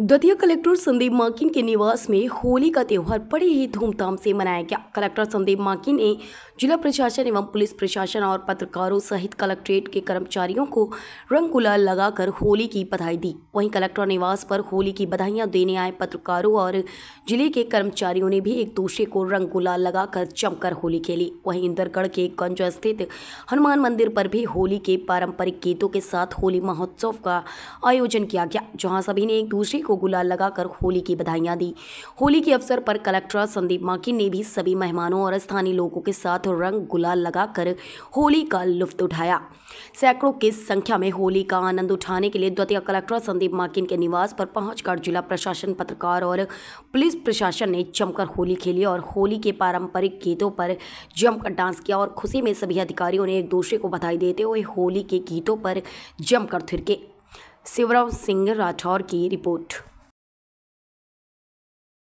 Datia collector Sandeep माकिन के निवास में होली का त्यौहार बड़े ही धूमधाम से मनाया गया कलेक्टर संदीप माकिन ने जिला प्रशासन एवं पुलिस प्रशासन और पत्रकारों सहित कलेक्ट्रेट के कर्मचारियों को रंग गुलाल लगाकर होली की बधाई दी वहीं कलेक्टर निवास पर होली की बधाइयां देने आए पत्रकारों और जिले के कर्मचारियों ने भी एक दूसरे को रंग गुलाल लगाकर जमकर होली खेली वहीं इंदरगढ़ के गंज स्थित हनुमान मंदिर पर भी होली के पारंपरिक गीतों के साथ होली महोत्सव का आयोजन किया गया जहाँ सभी ने एक दूसरे को गुलाल लगाकर होली की बधाइयां दी होली के अवसर पर कलेक्टर संदीप माकिन ने भी सभी मेहमानों और स्थानीय लोगों के साथ रंग गुलाल लगाकर होली का लुफ्त उठाया सैकड़ों की संख्या में होली का आनंद उठाने के लिए द्वितीय कलेक्टर संदीप माकिन के निवास पर पहुंचकर जिला प्रशासन पत्रकार और पुलिस प्रशासन ने जमकर होली खेली और होली के पारंपरिक गीतों पर जमकर डांस किया और खुशी में सभी अधिकारियों ने एक दूसरे को बधाई देते हुए होली के गीतों पर जमकर थिरके शिवराव सिंह राठौर की रिपोर्ट